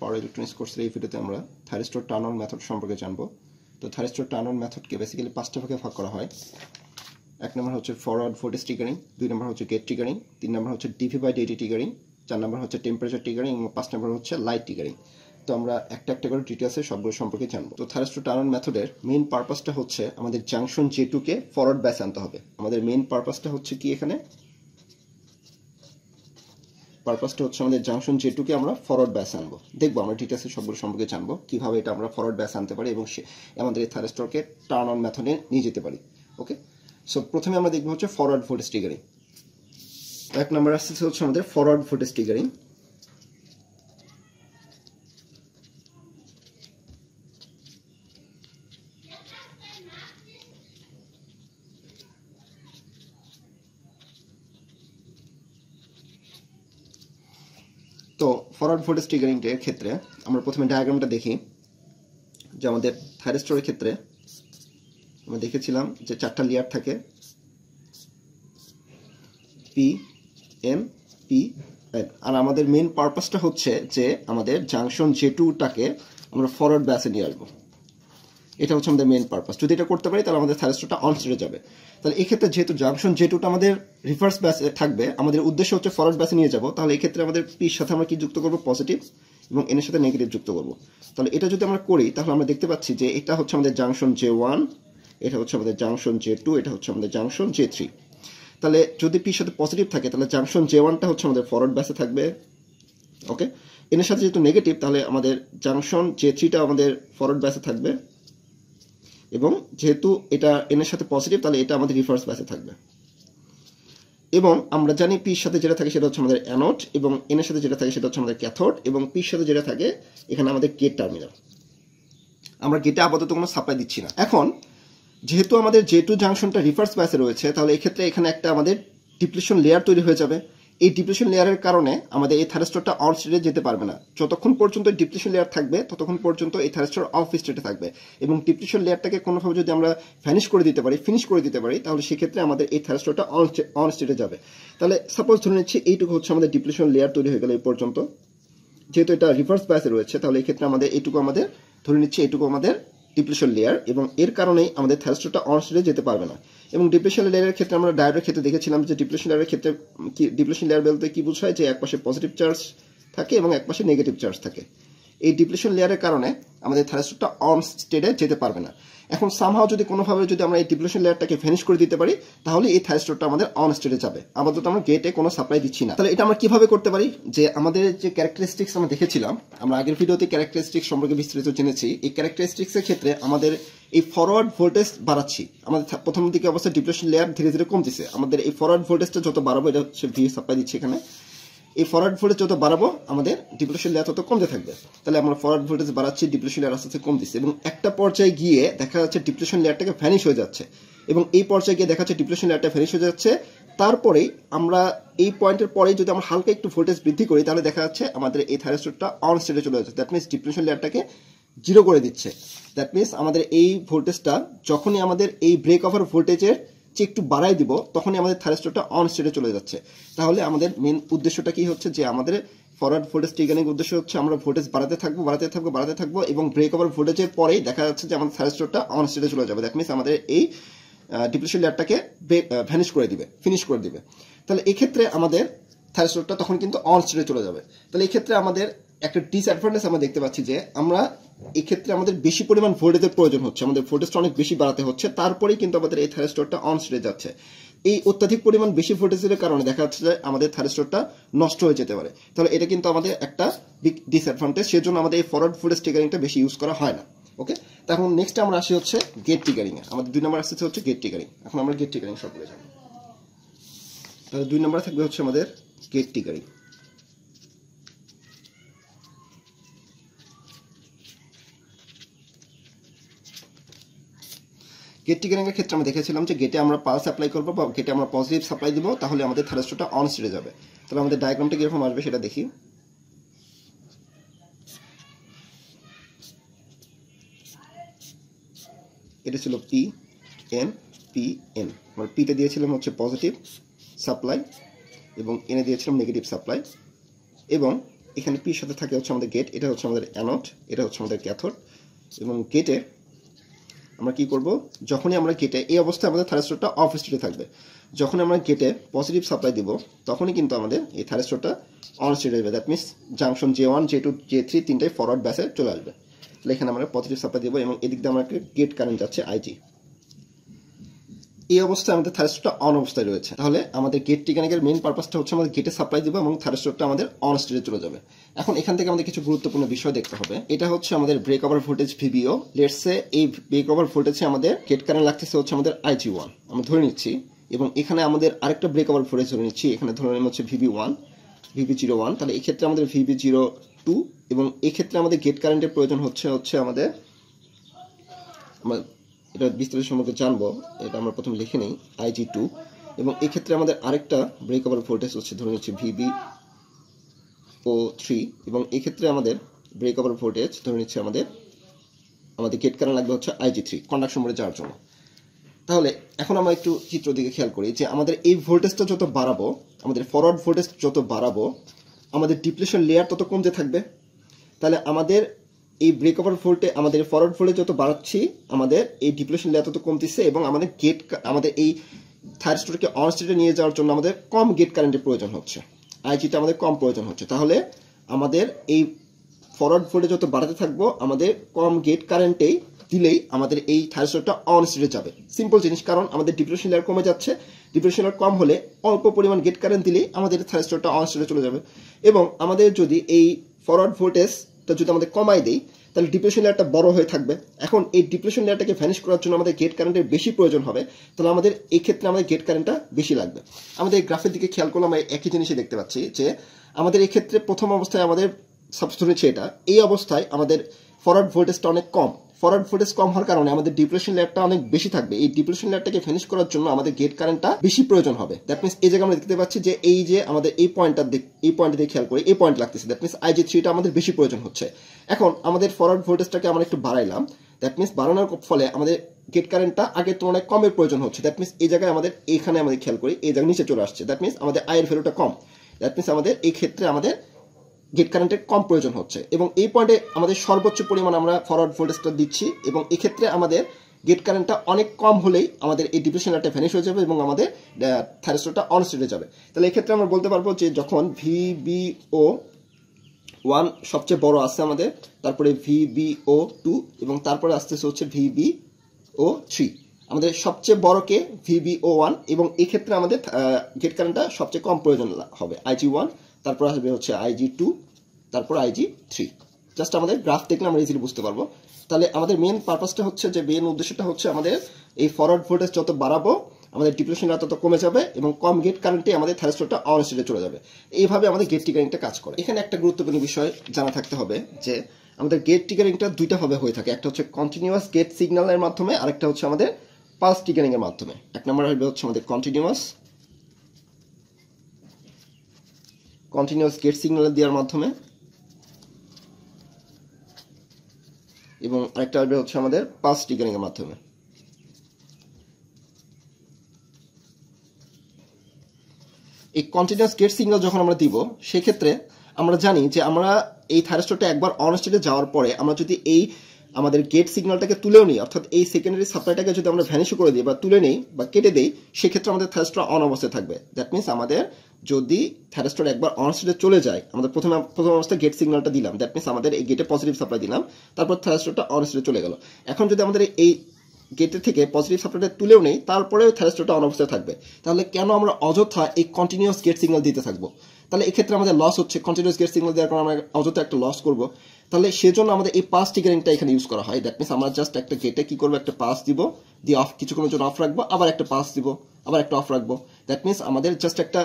power electronics কোর্সের এই ভিডিওতে আমরা থারিস্টোর টার্ন অন মেথড সম্পর্কে জানবো তো থারিস্টোর টার্ন অন মেথডকে বেসিক্যালি পাঁচটা ভাগে ভাগ করা হয় এক নম্বর হচ্ছে ফরওয়ার্ড ভোল্টেজ ট্রিগারিং দুই নম্বর হচ্ছে গেট ট্রিগারিং তিন নম্বর হচ্ছে ডিভি বাই ডিটি ট্রিগারিং চার নম্বর হচ্ছে টেম্পারেচার ট্রিগারিং এবং পাঁচ নম্বর হচ্ছে লাইট ট্রিগারিং তো আমরা একটা একটা করে ডিটেলসে সবগুলো সম্পর্কে জানবো তো থাইরিস্টোর টার্ন অন মেথডের মেইন পারপাসটা হচ্ছে আমাদের জাংশন জে টুকে ফরওয়ার্ড ব্যাস আনতে হবে আমাদের মেইন পারপাসটা হচ্ছে কি এখানে পারপাসটা হচ্ছে আমাদের জাংশন জেটুকে আমরা ফরওয়ার্ড ব্যাস আনবো দেখবো আমরা ডিটেলসে সবগুলো সম্পর্কে জানবো কীভাবে এটা আমরা ফরওয়ার্ড ব্যাস আনতে পারি এবং সে আমাদের এই থারেস্টরকে টার্ন অন মেথডে নিয়ে যেতে পারি ওকে সো প্রথমে আমরা দেখবো হচ্ছে ফরওয়ার্ড ভোল্টেজ ট্রিগারিং এক নম্বর আসছে হচ্ছে আমাদের ফরওয়ার্ড ভোল্টেজ ট্রিগারিং তো ফরওয়ার্ড ভোল্টেজ ট্রিগারিংটের ক্ষেত্রে আমরা প্রথমে ডায়াগ্রামটা দেখি যে আমাদের থাইরেস্টোরের ক্ষেত্রে আমরা দেখেছিলাম যে চারটা লেয়ার থাকে পি এম পি এন আর আমাদের মেন পারপাসটা হচ্ছে যে আমাদের জাংশন জে টুটাকে আমরা ফরওয়ার্ড ব্যাসে নিয়ে আসবো এটা হচ্ছে আমাদের মেন পারপাস যদি এটা করতে পারি তাহলে আমাদের থাইরাস্টোটা অন যাবে তাহলে এক্ষেত্রে যেহেতু জাংশন যেটুটা আমাদের রিভার্স ব্যাসে থাকবে আমাদের উদ্দেশ্য হচ্ছে ফরওয়ার্ড ব্যাসে নিয়ে যাবো তাহলে এক্ষেত্রে আমাদের পির সাথে আমরা কি যুক্ত করবো পজিটিভ এবং এনের সাথে নেগেটিভ যুক্ত করবো তাহলে এটা যদি আমরা করি তাহলে আমরা দেখতে পাচ্ছি যে এটা হচ্ছে আমাদের জাংশন জে ওয়ান এটা হচ্ছে আমাদের জাংশন জে টু এটা হচ্ছে আমাদের জাংশন জে থ্রি তাহলে যদি পির সাথে পজিটিভ থাকে তাহলে জাংশন জে ওয়ানটা হচ্ছে আমাদের ফরওয়ার্ড ব্যাসে থাকবে ওকে এনের সাথে যেহেতু নেগেটিভ তাহলে আমাদের জাংশন জে থ্রিটা আমাদের ফরওয়ার্ড ব্যাসে থাকবে এবং যেহেতু এটা এন এর সাথে পজিটিভ তাহলে এটা আমাদের রিভার্স ব্যাসে থাকবে এবং আমরা জানি পির সাথে যেটা থাকে সেটা হচ্ছে আমাদের অ্যানোড এবং এন এর সাথে যেটা থাকে সেটা হচ্ছে আমাদের ক্যাথোড এবং পির সাথে যেটা থাকে এখানে আমাদের গেট টার্মিনাল আমরা গেটে আপাতত কোনো সাপ্লাই দিচ্ছি না এখন যেহেতু আমাদের জে টু জাংশনটা রিভার্স ব্যাসে রয়েছে তাহলে এক্ষেত্রে এখানে একটা আমাদের ডিপ্লিশন লেয়ার তৈরি হয়ে যাবে এই ডিপ্রেশন লেয়ারের কারণে আমাদের এই থাইরস্টরটা অন স্টেটে যেতে পারবে না যতক্ষণ পর্যন্ত ডিপ্রেশন লেয়ার থাকবে ততক্ষণ পর্যন্ত এই থাইরস্টর অফ স্টেটে থাকবে এবং ডিপ্রেশন লেয়ারটাকে কোনোভাবে যদি আমরা ফ্যানিশ করে দিতে পারি ফিনিশ করে দিতে পারি তাহলে সেক্ষেত্রে আমাদের এই থাইরস্টরটা অন স্টেটে যাবে তাহলে সাপোজ ধরে নিচ্ছি এইটুকু হচ্ছে আমাদের ডিপ্রেশন লেয়ার তৈরি হয়ে গেল এই পর্যন্ত যেহেতু এটা রিভার্স ব্যাসে রয়েছে তাহলে এক্ষেত্রে আমাদের এইটুকু আমাদের ধরে নিচ্ছি এইটুকু আমাদের ডিপ্রেশন লেয়ার এবং এর কারণেই আমাদের থ্যালাস্টোটা অন যেতে পারবে না এবং ডিপ্রেশন লেয়ারের ক্ষেত্রে আমরা ডায়াবের ক্ষেত্রে দেখেছিলাম যে ডিপ্রেশন লেয়ারের ক্ষেত্রে কি ডিপ্রেশন লেয়ার বলতে কি বোঝায় যে একপাশে পজিটিভ চার্জ থাকে এবং একপাশে নেগেটিভ চার্জ থাকে এই ডিপ্লেশন লেয়ারের কারণে আমাদের থাইরাস্টটা অন স্টেটে যেতে পারবে না এখন সামহাও যদি কোনোভাবে যদি আমরা এই ডিপ্লেশন লেয়ারটাকে ফিনিশ করে দিতে পারি তাহলে এই থাইরাস্টটা আমাদের অন স্টেটে যাবে আমাদের তো আমরা গেটে কোনো সাপ্লাই দিচ্ছি না তাহলে এটা আমরা কিভাবে করতে পারি যে আমাদের যে ক্যারেক্টারিস্টিক্স আমরা দেখেছিলাম আমরা আগের ভিডিওতে ক্যারেক্টারিস্টিক্স সম্পর্কে বিস্তারিত জেনেছি এই ক্যারেক্টারিস্টিক্সের ক্ষেত্রে আমাদের এই ফরওয়ার্ড ভোল্টেজ বাড়াচ্ছি আমাদের প্রথম দিকে অবশ্যই ডিপ্রেশন লেয়ার ধীরে ধীরে কমতেছে আমাদের এই ফরওয়ার্ড ভোল্টেজটা যত বাড়াবো এটা হচ্ছে ভি সাপ্লাই দিচ্ছে এখানে এই ফরওয়ার্ড ভোল্টেজ যত বাড়াবো আমাদের ডিপ্লেশন লেয়ার তত কমতে থাকবে তাহলে আমরা ফরওয়ার্ড ভোল্টেজ বাড়াচ্ছি ডিপ্রেশন লেয়ার আস্তে আস্তে কম দিচ্ছে এবং একটা পর্যায়ে গিয়ে দেখা যাচ্ছে ডিপ্রেশন লেয়ারটাকে ভ্যানিশ হয়ে যাচ্ছে এবং এই পর্যায়ে গিয়ে দেখা যাচ্ছে ডিপ্রেশন লেয়ারটা ভ্যানিশ হয়ে যাচ্ছে তারপরেই আমরা এই পয়েন্টের পরেই যদি আমরা হালকা একটু ভোল্টেজ বৃদ্ধি করি তাহলে দেখা যাচ্ছে আমাদের এই থাইরোস্টোরটা অন স্টেটে চলে যাচ্ছে দ্যাট মিনস ডিপ্রেশন লেয়ারটাকে জিরো করে দিচ্ছে দ্যাট মিনস আমাদের এই ভোল্টেজটা যখনই আমাদের এই ব্রেক ওভার ভোল্টেজের চেয়ে একটু বাড়াই দিব তখনই আমাদের থাইরোস্টটা অন স্টেটে চলে যাচ্ছে তাহলে আমাদের মেন উদ্দেশ্যটা কি হচ্ছে যে আমাদের ফরওয়ার্ড ভোল্টেজ ট্রিগারিং উদ্দেশ্য হচ্ছে আমরা ভোল্টেজ বাড়াতে থাকবো বাড়াতে থাকবো বাড়াতে থাকবো এবং ব্রেক ওভার ভোল্টেজের পরেই দেখা যাচ্ছে যে আমাদের থাইরোস্টটা অন স্টেটে চলে যাবে দ্যাট মিনস আমাদের এই ডিপ্রেশন লেয়ারটাকে ভ্যানিশ করে দিবে ফিনিশ করে দিবে তাহলে এক্ষেত্রে আমাদের থাইরোস্টটা তখন কিন্তু অন স্টেটে চলে যাবে তাহলে এক্ষেত্রে আমাদের একটা ডিসঅ্যাডভান্টেজ আমরা দেখতে পাচ্ছি যে আমরা এক্ষেত্রে আমাদের বেশি পরিমাণ ভোল্টেজের প্রয়োজন হচ্ছে আমাদের ভোল্টেজটা অনেক বেশি বাড়াতে হচ্ছে তারপরেই কিন্তু আমাদের এই স্টোরটা অন স্টেটে যাচ্ছে এই অত্যাধিক পরিমাণ বেশি ভোল্টেজের কারণে দেখা যাচ্ছে যে আমাদের স্টোরটা নষ্ট হয়ে যেতে পারে তাহলে এটা কিন্তু আমাদের একটা বিগ ডিসঅ্যাডভান্টেজ সেজন্য আমাদের এই ফরওয়ার্ড ভোল্টেজ টিগারিংটা বেশি ইউজ করা হয় না ওকে তখন নেক্সট আমরা আসি হচ্ছে গেট টিগারিংয়ে আমাদের দুই নম্বর আসছে হচ্ছে গেট টিগারিং এখন আমরা গেট টিগারিং সব করে যাবো তাহলে দুই নম্বরে থাকবে হচ্ছে আমাদের গেট টিগারিং গেট টিকারিংয়ের ক্ষেত্রে আমরা দেখেছিলাম যে গেটে আমরা পালস সাপ্লাই করবো বা গেটে আমরা পজিটিভ সাপ্লাই দিব তাহলে আমাদের থার্স্টোটা অন স্টেটে যাবে তাহলে আমাদের ডায়াগ্রামটা কীরকম আসবে সেটা দেখি এটা ছিল পি এন পি এন আমরা পিতে দিয়েছিলাম হচ্ছে পজিটিভ সাপ্লাই এবং এনে দিয়েছিলাম নেগেটিভ সাপ্লাই এবং এখানে পির সাথে থাকে হচ্ছে আমাদের গেট এটা হচ্ছে আমাদের অ্যানট এটা হচ্ছে আমাদের ক্যাথর এবং গেটে আমরা কি করব যখনই আমরা গেটে এই অবস্থায় আমাদের থাইরোস্টোরটা অফ স্টেটে থাকবে যখন আমরা গেটে পজিটিভ সাপ্লাই দিব তখনই কিন্তু আমাদের এই থাইরোস্টোরটা অন স্টেটে যাবে that means junction J one J two J three তিনটাই ফরওয়ার্ড ব্যাসে চলে আসবে তাহলে এখানে আমরা পজিটিভ সাপ্লাই দেবো এবং এদিক দিয়ে একটা গেট কারেন্ট যাচ্ছে আইটি এই অবস্থায় আমাদের থাইরোস্টটা অন অবস্থায় রয়েছে তাহলে আমাদের গেট টিকানিকের মেন পারপাসটা হচ্ছে আমাদের গেটে সাপ্লাই দেবো এবং থাইরোস্টটা আমাদের অন স্টেটে চলে যাবে এখন এখান থেকে আমাদের কিছু গুরুত্বপূর্ণ বিষয় দেখতে হবে এটা হচ্ছে আমাদের break over voltage VBO let's say এই ব্রেক ওভার ভোল্টেজে আমাদের গেট কারেন্ট লাগতেছে হচ্ছে আমাদের আইজি ওয়ান আমরা ধরে নিচ্ছি এবং এখানে আমাদের আরেকটা ব্রেক ওভার ভোল্টেজ ধরে নিচ্ছি এখানে ধরে নেওয়া হচ্ছে VB one VB zero one তাহলে এক্ষেত্রে আমাদের ভিবি জিরো টু এবং এক্ষেত্রে আমাদের গেট কারেন্টের প্রয়োজন হচ্ছে হচ্ছে আমাদের এটা বিস্তারিত সম্পর্কে জানবো এটা আমরা প্রথমে লিখে নিই আইজি টু এবং এক্ষেত্রে আমাদের আরেকটা ব্রেকেবল ভোল্টেজ হচ্ছে ধরে নিচ্ছি ভিবি ও থ্রি এবং এক্ষেত্রে আমাদের ব্রেকেবল ভোল্টেজ ধরে নিচ্ছে আমাদের আমাদের গেট কারেন্ট লাগবে হচ্ছে আইজি থ্রি কন্ডাকশন মোড়ে যাওয়ার জন্য তাহলে এখন আমরা একটু চিত্র দিকে খেয়াল করি যে আমাদের এই ভোল্টেজটা যত বাড়াবো আমাদের ফরওয়ার্ড ভোল্টেজ যত বাড়াবো আমাদের ডিপ্লেশন লেয়ার তত কমতে থাকবে তাহলে আমাদের এই ব্রেকওভার ফোল্ডে আমাদের ফরওয়ার্ড ফোল্ডে যত বাড়াচ্ছি আমাদের এই ডিপ্লেশন লেয়ার তত কমতেছে এবং আমাদের গেট আমাদের এই স্টোরকে অন স্টেটে নিয়ে যাওয়ার জন্য আমাদের কম গেট কারেন্টের প্রয়োজন হচ্ছে আইজিটা আমাদের কম প্রয়োজন হচ্ছে তাহলে আমাদের এই ফরওয়ার্ড ফোল্ডে যত বাড়াতে থাকবো আমাদের কম গেট কারেন্টেই দিলেই আমাদের এই স্টোরটা অন স্টেটে যাবে সিম্পল জিনিস কারণ আমাদের ডিপ্রেশন লেয়ার কমে যাচ্ছে ডিপ্রেশন লেয়ার কম হলে অল্প পরিমাণ গেট কারেন্ট দিলেই আমাদের স্টোরটা অন স্টেটে চলে যাবে এবং আমাদের যদি এই ফরওয়ার্ড ভোল্টেজ তা যদি আমাদের কমাই দেই তাহলে ডিপ্রেশন লেয়ারটা বড় হয়ে থাকবে এখন এই ডিপ্রেশন লেয়ারটাকে ভ্যানিশ করার জন্য আমাদের গেট কারেন্টের বেশি প্রয়োজন হবে তাহলে আমাদের এই ক্ষেত্রে আমাদের গেট কারেন্টটা বেশি লাগবে আমাদের এই গ্রাফের দিকে খেয়াল করলে আমরা একই জিনিসই দেখতে পাচ্ছি যে আমাদের এই ক্ষেত্রে প্রথম অবস্থায় আমাদের সাবস্টুডেন্ট এটা এই অবস্থায় আমাদের ফরওয়ার্ড ভোল্টেজটা অনেক কম ফরওয়ার্ড ফুটেজ কম হওয়ার কারণে আমাদের ডিপ্রেশন লেয়ারটা অনেক বেশি থাকবে এই ডিপ্রেশন লেয়ারটাকে ফিনিশ করার জন্য আমাদের গেট কারেন্টটা বেশি প্রয়োজন হবে দ্যাট মিনস এই জায়গায় আমরা দেখতে পাচ্ছি যে এই যে আমাদের এই পয়েন্টটা এই পয়েন্ট দিয়ে খেয়াল করি এই পয়েন্ট লাগতেছে দ্যাট মিনস আই জি থ্রিটা আমাদের বেশি প্রয়োজন হচ্ছে এখন আমাদের ফরওয়ার্ড ভোল্টেজটাকে আমরা একটু বাড়াইলাম দ্যাট মিনস বাড়ানোর ফলে আমাদের গেট কারেন্টটা আগের তুলনায় কমের প্রয়োজন হচ্ছে দ্যাট মিনস এই জায়গায় আমাদের এখানে আমাদের খেয়াল করি এই জায়গায় নিচে চলে আসছে দ্যাট মিনস আমাদের আয়ের ভ্যালুটা কম দ্যাট মিনস আমাদের এই ক্ষেত্রে আমাদের গেট কারেন্টের কম প্রয়োজন হচ্ছে এবং এই পয়েন্টে আমাদের সর্বোচ্চ পরিমাণ আমরা ফরওয়ার্ড ভোল্টেজটা দিচ্ছি এবং এক্ষেত্রে আমাদের গেট কারেন্টটা অনেক কম হলেই আমাদের এই ডিপ্রেশন একটা ভ্যানিশ হয়ে যাবে এবং আমাদের থ্যারেস্টোরটা অন হয়ে যাবে তাহলে এক্ষেত্রে আমরা বলতে পারবো যে যখন ভিবিও ওয়ান সবচেয়ে বড় আছে আমাদের তারপরে ভিবিও টু এবং তারপরে আস্তে হচ্ছে ভিবিও থ্রি আমাদের সবচেয়ে বড় কে ভিবিও ওয়ান এবং এক্ষেত্রে আমাদের গেট কারেন্টটা সবচেয়ে কম প্রয়োজন হবে আইজি ওয়ান তারপর আসবে হচ্ছে আইজি টু তারপর আইজি থ্রি জাস্ট আমাদের গ্রাফ দেখলে আমরা ইজিলি বুঝতে পারবো তাহলে আমাদের মেন পারপাসটা হচ্ছে যে মেন উদ্দেশ্যটা হচ্ছে আমাদের এই ফরওয়ার্ড ভোল্টেজ যত বাড়াবো আমাদের ডিপ্রেশন রাত তত কমে যাবে এবং কম গেট কারেন্টে আমাদের থ্যারেস্টোরটা অন স্টেটে চলে যাবে এইভাবে আমাদের গেট টিকারিংটা কাজ করে এখানে একটা গুরুত্বপূর্ণ বিষয় জানা থাকতে হবে যে আমাদের গেট টিকারিংটা দুইটা ভাবে হয়ে থাকে একটা হচ্ছে কন্টিনিউয়াস গেট সিগন্যালের মাধ্যমে আরেকটা হচ্ছে আমাদের পালস টিকারিংয়ের মাধ্যমে এক নম্বর হবে হচ্ছে আমাদের কন্টিনিউয়াস কন্টিনিউয়াস গেট সিগন্যাল দেওয়ার মাধ্যমে এবং আরেকটা আসবে হচ্ছে আমাদের পাস টিকারিংয়ের মাধ্যমে এই কন্টিনিউয়াস গেট সিগন্যাল যখন আমরা দিব সেক্ষেত্রে আমরা জানি যে আমরা এই থাইরাস্টোরটা একবার অনস্টেটে যাওয়ার পরে আমরা যদি এই আমাদের গেট সিগনালটাকে তুলেও নিই অর্থাৎ এই সেকেন্ডারি সাপ্লাইটাকে যদি আমরা ভ্যানিশও করে দিই বা তুলে নিই বা কেটে দিই সেক্ষেত্রে আমাদের থ্যারিস্টর অন অবস্থায় থাকবে দ্যাট মিনস আমাদের যদি থ্যারিস্টর একবার অন স্টেটে চলে যায় আমাদের প্রথমে প্রথম অবস্থায় গেট সিগনালটা দিলাম দ্যাট মিনস আমাদের এই গেটে পজিটিভ সাপ্লাই দিলাম তারপর থ্যারিস্টরটা অন স্টেটে চলে গেল এখন যদি আমাদের এই গেটের থেকে পজিটিভ সাপ্লাইটা তুলেও নেই তারপরেও থ্যারিস্টরটা অন অবস্থায় থাকবে তাহলে কেন আমরা অযথা এই কন্টিনিউয়াস গেট সিগনাল দিতে থাকবো তাহলে এক্ষেত্রে আমাদের লস হচ্ছে কন্টিনিউস গেট সিগন্যাল দেওয়ার কারণে আমরা অযথা একটা লস করব তাহলে সেজন্য আমাদের এই পাস টিকারিংটা এখানে ইউজ করা হয় দ্যাট মিনস আমরা জাস্ট একটা গেটে কি করবো একটা পাস দিব দিয়ে অফ কিছুক্ষণের জন্য অফ রাখবো আবার একটা পাস দিব আবার একটা অফ রাখবো দ্যাট মিনস আমাদের জাস্ট একটা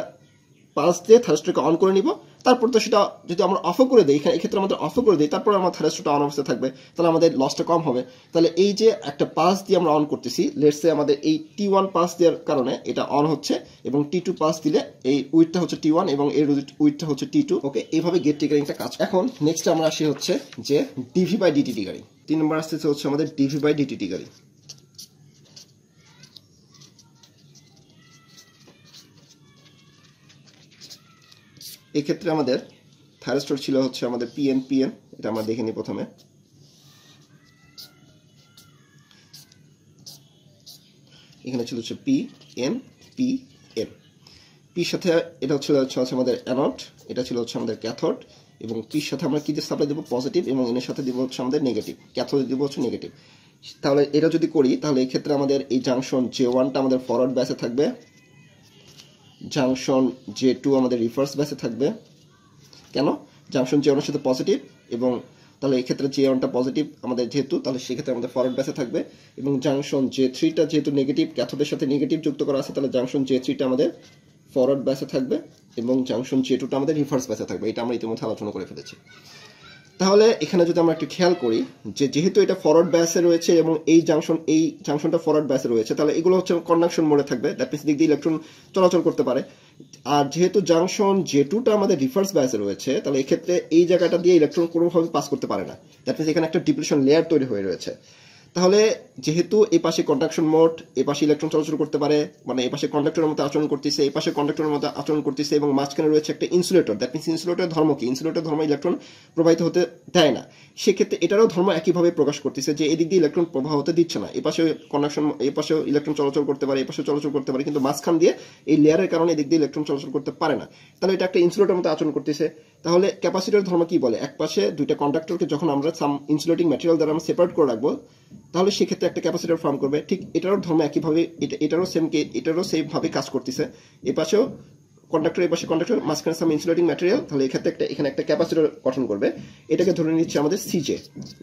পাস দিয়ে থার্স্টটাকে অন করে নিব তারপর তো সেটা যদি আমরা অফও করে দিই এখানে এক্ষেত্রে আমাদের অফও করে দিই তারপর আমার থারেস্টোটা অন অবস্থায় থাকবে তাহলে আমাদের লসটা কম হবে তাহলে এই যে একটা পাস দিয়ে আমরা অন করতেছি লেটসে আমাদের এই টি ওয়ান পাস দেওয়ার কারণে এটা অন হচ্ছে এবং টি টু পাস দিলে এই উইথটা হচ্ছে টি ওয়ান এবং এর উইথটা হচ্ছে টি টু ওকে এইভাবে গেট টিকারিংটা কাজ এখন নেক্সট আমরা আসি হচ্ছে যে ডিভি বাই ডিটি টিগারিং তিন নম্বর আসতেছে হচ্ছে আমাদের ডিভি বাই ডিটি টিগারিং এক্ষেত্রে আমাদের থাইরোস্টোর ছিল হচ্ছে আমাদের পিএন পিএন এটা আমরা দেখে নিই প্রথমে এখানে ছিল হচ্ছে পি এন পি এন পির সাথে এটা হচ্ছে হচ্ছে আমাদের অ্যানট এটা ছিল হচ্ছে আমাদের ক্যাথোড এবং পির সাথে আমরা কী দিয়ে সাপ্লাই দেবো পজিটিভ এবং এনের সাথে দিব হচ্ছে আমাদের নেগেটিভ ক্যাথোড দেবো হচ্ছে নেগেটিভ তাহলে এটা যদি করি তাহলে এক্ষেত্রে আমাদের এই জাংশন জে ওয়ানটা আমাদের ফরওয়ার্ড ব্যাসে থাকবে জাংশন জে টু আমাদের রিভার্স ব্যাসে থাকবে কেন জাংশন জে ওয়ানের সাথে পজিটিভ এবং তাহলে এক্ষেত্রে জে ওয়ানটা পজিটিভ আমাদের যেহেতু তাহলে সেক্ষেত্রে আমাদের ফরওয়ার্ড ব্যাসে থাকবে এবং জাংশন জে থ্রিটা যেহেতু নেগেটিভ ক্যাথোডের সাথে নেগেটিভ যুক্ত করা আছে তাহলে জাংশন জে থ্রিটা আমাদের ফরওয়ার্ড ব্যাসে থাকবে এবং জাংশন জে টুটা আমাদের রিভার্স ব্যাসে থাকবে এটা আমরা ইতিমধ্যে আলোচনা করে ফেলেছি তাহলে এখানে যদি আমরা একটু খেয়াল করি যে যেহেতু এটা ফরওয়ার্ড ব্যাসে রয়েছে এবং এই জাংশন এই জাংশনটা ফরওয়ার্ড ব্যাসে রয়েছে তাহলে এগুলো হচ্ছে কন্ডাকশন মোড়ে থাকবে দ্যাট মিনস দিক দিয়ে ইলেকট্রন চলাচল করতে পারে আর যেহেতু জাংশন যে টুটা আমাদের রিভার্স ব্যাসে রয়েছে তাহলে এক্ষেত্রে এই জায়গাটা দিয়ে ইলেকট্রন কোনোভাবে পাস করতে পারে না দ্যাট মিনস এখানে একটা ডিপ্লেশন লেয়ার তৈরি হয়ে রয়েছে তাহলে যেহেতু এই পাশে কন্ডাকশন মোড এ পাশে ইলেকট্রন চলাচল করতে পারে মানে এ পাশে কন্ডাক্টরের মতো আচরণ করতেছে এই পাশে কন্ডাক্টরের মতো আচরণ করতেছে এবং মাঝখানে রয়েছে একটা ইনসুলেটর দ্যাট মিনস ইনসুলেটর ধর্ম কি ইনসুলেটর ধর্ম ইলেকট্রন প্রবাহিত হতে দেয় না সেক্ষেত্রে এটারও ধর্ম একইভাবে প্রকাশ করতেছে যে এদিক দিয়ে ইলেকট্রন প্রবাহ হতে দিচ্ছে না এপাশেও কন্ডাকশন পাশেও ইলেকট্রন চলাচল করতে পারে এপাশেও চলাচল করতে পারে কিন্তু মাঝখান দিয়ে এই লেয়ারের কারণে এদিক দিয়ে ইলেকট্রন চলাচল করতে পারে না তাহলে এটা একটা ইনসুলেটর মতো আচরণ করতেছে তাহলে ক্যাপাসিটার ধর্ম কি বলে এক পাশে দুইটা কন্ডাক্টরকে যখন আমরা সাম ইনসুলেটিং ম্যাটেরিয়াল দ্বারা আমরা সেপারেট করে রাখবো তাহলে সেক্ষেত্রে একটা ক্যাপাসিটার ফর্ম করবে ঠিক এটারও ধর্ম একইভাবে এটা এটারও সেম এটারও সেমভাবে কাজ করতেছে এপাশেও কন্ডাক্টর এই পাশে কন্ডাক্টর মাঝখানে সাম ইনসুলেটিং ম্যাটেরিয়াল তাহলে এক্ষেত্রে একটা এখানে একটা ক্যাপাসিটর গঠন করবে এটাকে ধরে নিচ্ছি আমাদের সিজে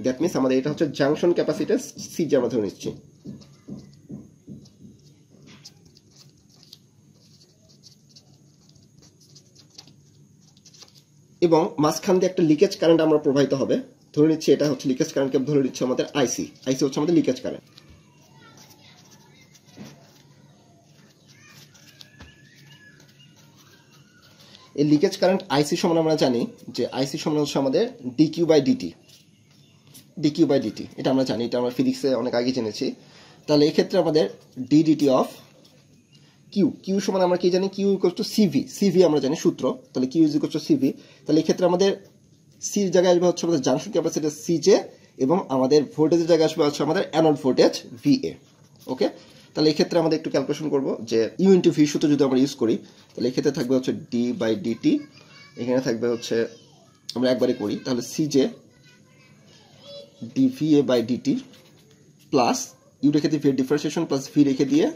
দ্যাট মিনস আমাদের এটা হচ্ছে জাংশন ক্যাপাসিটার সিজে আমরা ধরে নিচ্ছি এবং মাঝখান দিয়ে একটা লিকেজ কারেন্ট আমরা প্রবাহিত হবে ধরে নিচ্ছি এটা হচ্ছে লিকেজ কারেন্টকে ধরে নিচ্ছে আমাদের আইসি আইসি হচ্ছে আমাদের লিকেজ কারেন্ট এই লিকেজ কারেন্ট আইসি সমান আমরা জানি যে আইসি সমান হচ্ছে আমাদের DQ by DT DQ by DT এটা আমরা জানি এটা আমরা ফিজিক্সে অনেক আগে জেনেছি তাহলে এক্ষেত্রে আমাদের ডিডিটি অফ কিউ কিউ সমান আমরা কি জানি Q equal to CV CV আমরা জানি সূত্র তাহলে কিউ ইজ টু সিভি তাহলে এক্ষেত্রে আমাদের সির জায়গায় আসবে হচ্ছে আমাদের জাংশন ক্যাপাসিটি সিজে এবং আমাদের ভোল্টেজের জায়গায় আসবে হচ্ছে আমাদের অ্যানোড ভোল্টেজ ভিএ ওকে তাহলে এই ক্ষেত্রে আমাদের একটু ক্যালকুলেশন করব যে ইউ ইন্টু ভি সূত্র যদি আমরা ইউজ করি তাহলে এই ক্ষেত্রে থাকবে হচ্ছে ডি বাই ডিটি এখানে থাকবে হচ্ছে আমরা একবারে করি তাহলে C J DVA by DT plus U রেখে দিয়ে ভি ডিফারেন্সিয়েশন প্লাস ভি রেখে দিয়ে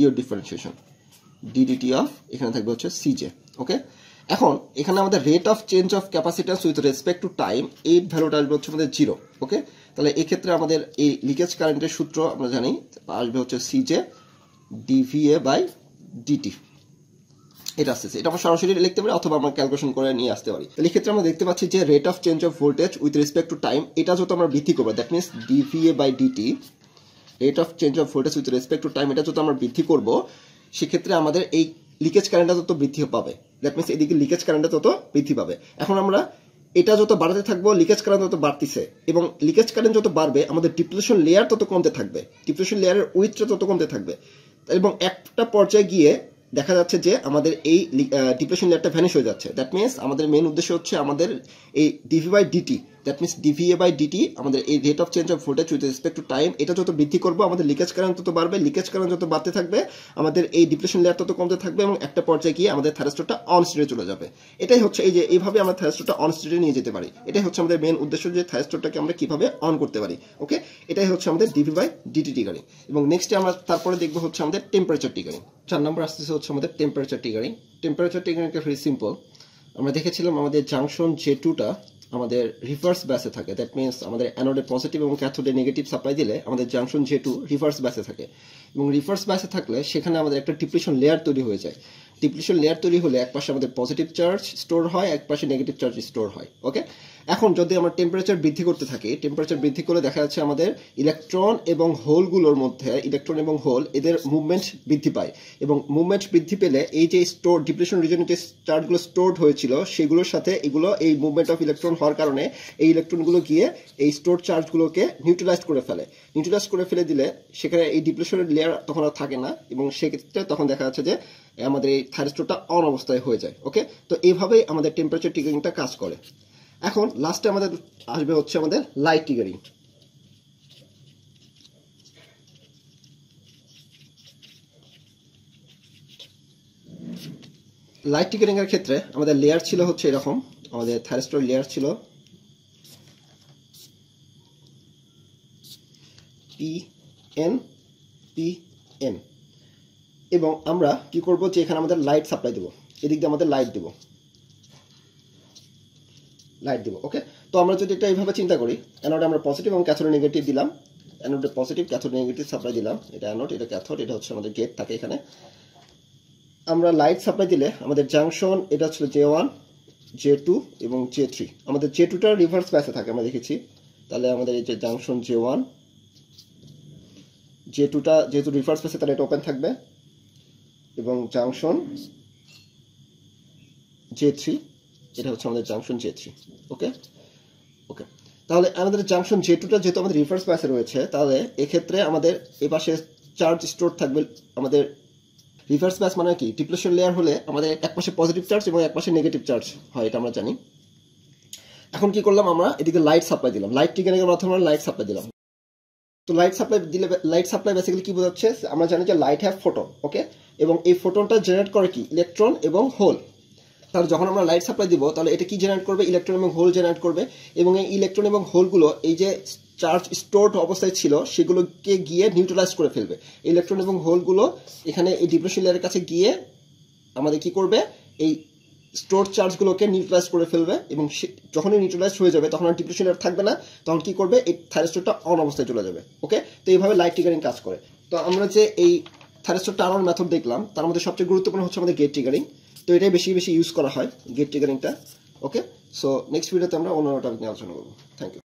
ইউর ডিফারেন্সিয়েশন ডিডিটি অফ এখানে থাকবে হচ্ছে সি জে ওকে এখন এখানে আমাদের rate of change of capacitance with respect to time এই ভ্যালুটা আসবে হচ্ছে আমাদের জিরো ওকে তাহলে এক্ষেত্রে আমাদের এই লিকেজ কারেন্টের সূত্র আমরা জানি আসবে হচ্ছে সিজে ডিভিএ বাই ডিটি এটা আসতেছে এটা আমরা সরাসরি লিখতে পারি অথবা আমরা ক্যালকুলেশন করে নিয়ে আসতে পারি তাহলে ক্ষেত্রে আমরা দেখতে পাচ্ছি যে rate of change of voltage with respect to time এটা যত আমরা বৃদ্ধি করবো that means DVA by DT rate of change of voltage with respect to time এটা যত আমরা বৃদ্ধি করবো সেক্ষেত্রে আমাদের এই লিকেজ কারেন্টটা তত বৃদ্ধি পাবে দ্যাট মিনস এদিকে লিকেজ কারেন্টটা তত বৃদ্ধি পাবে এখন আমরা এটা যত বাড়াতে থাকবো লিকেজ কারেন্ট তত বাড়তিছে এবং লিকেজ কারেন্ট যত বাড়বে আমাদের ডিপ্রেশন লেয়ার তত কমতে থাকবে ডিপ্রেশন লেয়ারের উইথটা তত কমতে থাকবে এবং একটা পর্যায়ে গিয়ে দেখা যাচ্ছে যে আমাদের এই ডিপ্রেশন লেয়ারটা ভ্যানিশ হয়ে যাচ্ছে দ্যাট মিনস আমাদের মেন উদ্দেশ্য হচ্ছে আমাদের এই DV by DT that means DVA by DT আমাদের এই rate of change of voltage with respect to time এটা যত বৃদ্ধি করবো আমাদের লিকেজ কারেন্ট তত বাড়বে লিকেজ কারেন্ট যত বাড়তে থাকবে আমাদের এই ডিপ্রেশন লেয়ার তত কমতে থাকবে এবং একটা পর্যায়ে গিয়ে আমাদের থ্যারেস্টোরটা অন স্টেডে চলে যাবে এটাই হচ্ছে এই যে এইভাবে আমরা থ্যারাস্টোরটা অন স্টেডে নিয়ে যেতে পারি এটাই হচ্ছে আমাদের মেন উদ্দেশ্য যে থ্যারেস্টোরটাকে আমরা কীভাবে অন করতে পারি ওকে এটাই হচ্ছে আমাদের ডিভি বাই ডিটি টিগারিং এবং নেক্সটে আমরা তারপরে দেখবো হচ্ছে আমাদের টেম্পারেচার টিগারিং চার নম্বর আসতেছে হচ্ছে আমাদের টেম্পারেচার টিগারিং টেম্পারেচার টিগারিংটা ভেরি সিম্পল আমরা দেখেছিলাম আমাদের জাংশন জে টুটা আমাদের রিভার্স ব্যাসে থাকে দ্যাট মিনস আমাদের অ্যানোডে পজিটিভ এবং ক্যাথোডে নেগেটিভ সাপ্লাই দিলে আমাদের জাংশন যেহেতু রিভার্স ব্যাসে থাকে এবং রিভার্স ব্যাসে থাকলে সেখানে আমাদের একটা ডিপ্লিশন লেয়ার তৈরি হয়ে যায় ডিপ্লিশন লেয়ার তৈরি হলে একপাশে আমাদের পজিটিভ চার্জ স্টোর হয় একপাশে নেগেটিভ চার্জ স্টোর হয় ওকে এখন যদি আমরা টেম্পারেচার বৃদ্ধি করতে থাকি টেম্পারেচার বৃদ্ধি করলে দেখা যাচ্ছে আমাদের ইলেকট্রন এবং হোলগুলোর মধ্যে ইলেকট্রন এবং হোল এদের মুভমেন্ট বৃদ্ধি পায় এবং মুভমেন্ট বৃদ্ধি পেলে এই যে স্টোর ডিপ্রেশন রিজনে যে চার্জগুলো স্টোর হয়েছিল সেগুলোর সাথে এগুলো এই মুভমেন্ট অফ ইলেকট্রন হওয়ার কারণে এই ইলেকট্রনগুলো গিয়ে এই স্টোর চার্জগুলোকে নিউট্রালাইজ করে ফেলে নিউট্রালাইজ করে ফেলে দিলে সেখানে এই ডিপ্রেশনের লেয়ার তখন আর থাকে না এবং সেক্ষেত্রে তখন দেখা যাচ্ছে যে আমাদের এই স্টোরটা অন অবস্থায় হয়ে যায় ওকে তো এইভাবেই আমাদের টেম্পারেচার টিকিংটা কাজ করে এখন লাস্টে আমাদের আসবে হচ্ছে আমাদের লাইট টিগারিং লাইট টিকারিংয়ের ক্ষেত্রে আমাদের লেয়ার ছিল হচ্ছে এরকম আমাদের থাইরস্টোর লেয়ার ছিল পি এন পি এন এবং আমরা কি করব যে এখানে আমাদের লাইট সাপ্লাই দেবো এদিক দিয়ে আমাদের লাইট দেবো লাইট দিব ওকে তো আমরা যদি এটা এইভাবে চিন্তা করি অ্যানোডে আমরা পজিটিভ এবং ক্যাথোড নেগেটিভ দিলাম অ্যানোডে পজিটিভ ক্যাথোড নেগেটিভ সাপ্লাই দিলাম এটা অ্যানোড এটা ক্যাথোড এটা হচ্ছে আমাদের গেট থাকে এখানে আমরা লাইট সাপ্লাই দিলে আমাদের জাংশন এটা হচ্ছে জে ওয়ান জে টু এবং জে থ্রি আমাদের জে টুটা রিভার্স প্যাসে থাকে আমরা দেখেছি তাহলে আমাদের এই যে জাংশন জে ওয়ান জে টুটা যেহেতু রিভার্স প্যাসে তাহলে এটা ওপেন থাকবে এবং জাংশন জে থ্রি যেটা হচ্ছে আমাদের junction J three okay okay তাহলে আমাদের জাংশন জে টুটা যেহেতু আমাদের রিভার্স পাশে রয়েছে তাহলে এক্ষেত্রে আমাদের এ পাশে চার্জ স্টোর থাকবে আমাদের রিভার্স ব্যাস মানে কি ডিপ্লেশন লেয়ার হলে আমাদের এক পাশে পজিটিভ চার্জ এবং এক পাশে নেগেটিভ চার্জ হয় এটা আমরা জানি এখন কি করলাম আমরা এদিকে লাইট সাপ্লাই দিলাম লাইট টিকেনের মাধ্যমে লাইট সাপ্লাই দিলাম তো লাইট সাপ্লাই দিলে লাইট সাপ্লাই বেসিক্যালি কি বোঝাচ্ছে আমরা জানি যে লাইট হ্যাভ ফোটন ওকে এবং এই ফোটনটা জেনারেট করে কি ইলেকট্রন এবং হোল তাহলে যখন আমরা লাইট সাপ্লাই দিব তাহলে এটা কি জেনারেট করবে ইলেকট্রন এবং হোল জেনারেট করবে এবং এই ইলেকট্রন এবং হোলগুলো এই যে চার্জ স্টোর্ড অবস্থায় ছিল সেগুলোকে গিয়ে নিউট্রালাইজ করে ফেলবে ইলেকট্রন এবং হোলগুলো এখানে এই ডিপ্রেশন লেয়ারের কাছে গিয়ে আমাদের কি করবে এই স্টোর চার্জগুলোকে নিউট্রালাইজ করে ফেলবে এবং যখনই নিউট্রালাইজ হয়ে যাবে তখন আর ডিপ্রেশন লেয়ার থাকবে না তখন কি করবে এই থাইরেস্টোরটা অন অবস্থায় চলে যাবে ওকে তো এইভাবে লাইট টিগারিং কাজ করে তো আমরা যে এই থাইরেস্টোরটা আনার মেথড দেখলাম তার মধ্যে সবচেয়ে গুরুত্বপূর্ণ হচ্ছে আমাদের গেট টিগারিং তো এটাই বেশি বেশি ইউজ করা হয় গেট টিগারিংটা ওকে সো নেক্সট ভিডিওতে আমরা অন্য টপিক নিয়ে আলোচনা করবো থ্যাংক ইউ